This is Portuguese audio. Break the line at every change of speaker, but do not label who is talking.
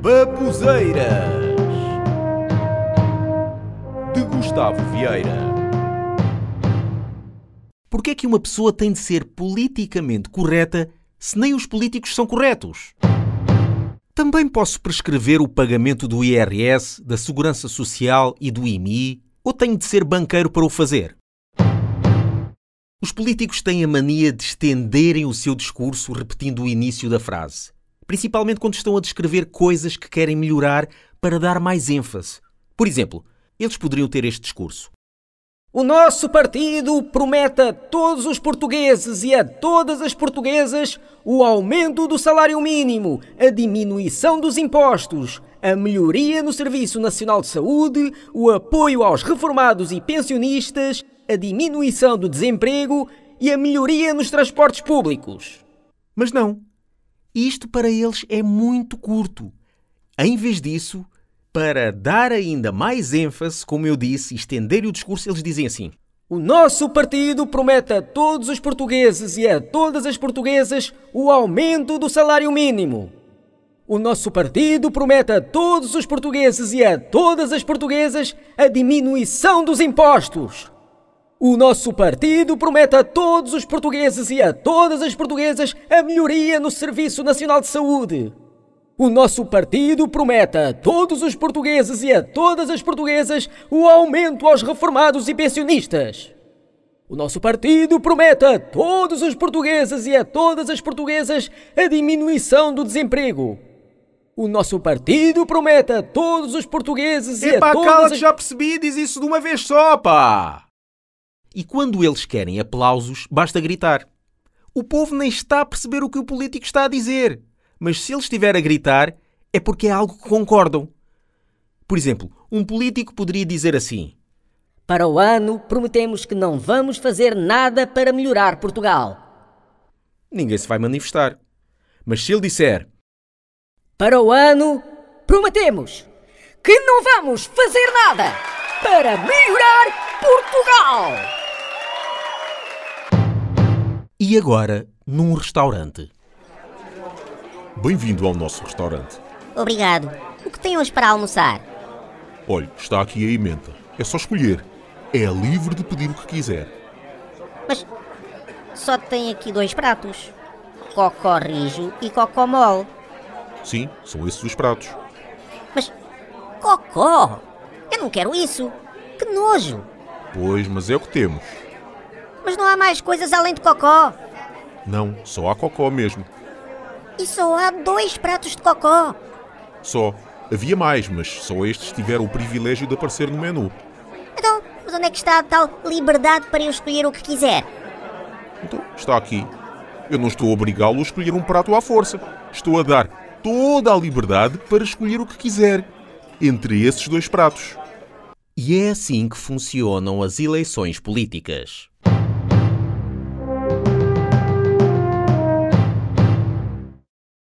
Babuzeiras de Gustavo Vieira. que é que uma pessoa tem de ser politicamente correta se nem os políticos são corretos? Também posso prescrever o pagamento do IRS, da Segurança Social e do IMI, ou tenho de ser banqueiro para o fazer? Os políticos têm a mania de estenderem o seu discurso repetindo o início da frase principalmente quando estão a descrever coisas que querem melhorar para dar mais ênfase. Por exemplo, eles poderiam ter este discurso.
O nosso partido promete a todos os portugueses e a todas as portuguesas o aumento do salário mínimo, a diminuição dos impostos, a melhoria no Serviço Nacional de Saúde, o apoio aos reformados e pensionistas, a diminuição do desemprego e a melhoria nos transportes públicos. Mas não. Isto para eles é
muito curto. Em vez disso, para dar ainda mais ênfase,
como eu disse, estender o discurso, eles dizem assim: O nosso partido promete a todos os portugueses e a todas as portuguesas o aumento do salário mínimo. O nosso partido promete a todos os portugueses e a todas as portuguesas a diminuição dos impostos. O nosso partido promete a todos os portugueses e a todas as portuguesas a melhoria no Serviço Nacional de Saúde. O nosso partido promete a todos os portugueses e a todas as portuguesas o aumento aos reformados e pensionistas. O nosso partido promete a todos os portugueses e a todas as portuguesas a diminuição do desemprego. O nosso partido promete a todos os portugueses e, e as a todas... Epá, cala te já
percebi, diz isso de uma vez só, pá! E quando eles querem aplausos, basta gritar. O povo nem está a perceber o que o político está a dizer. Mas se ele estiver a gritar, é porque é algo que concordam. Por exemplo, um político poderia dizer assim:
Para o ano, prometemos que não vamos fazer nada para melhorar Portugal.
Ninguém se vai manifestar. Mas se ele disser:
Para o ano, prometemos que não vamos fazer nada para melhorar Portugal.
E agora, num restaurante. Bem-vindo ao nosso restaurante. Obrigado. O que tem hoje para almoçar? Olhe, está aqui a emenda. É só escolher. É livre de pedir o que quiser.
Mas só tem aqui dois pratos: cocó rijo e cocó mole.
Sim, são esses os pratos.
Mas cocó? Eu não quero isso. Que nojo!
Pois, mas é o que temos.
Mas não há mais coisas além do cocó.
Não, só há cocó mesmo.
E só há dois pratos de cocó.
Só. Havia mais, mas só estes tiveram o privilégio de aparecer no menu.
Então, mas onde é que está a tal liberdade para eu escolher o que quiser?
Então, está aqui. Eu não estou a obrigá-lo a escolher um prato à força. Estou a dar toda a liberdade para escolher o que quiser entre esses dois pratos.
E é assim que funcionam as eleições políticas.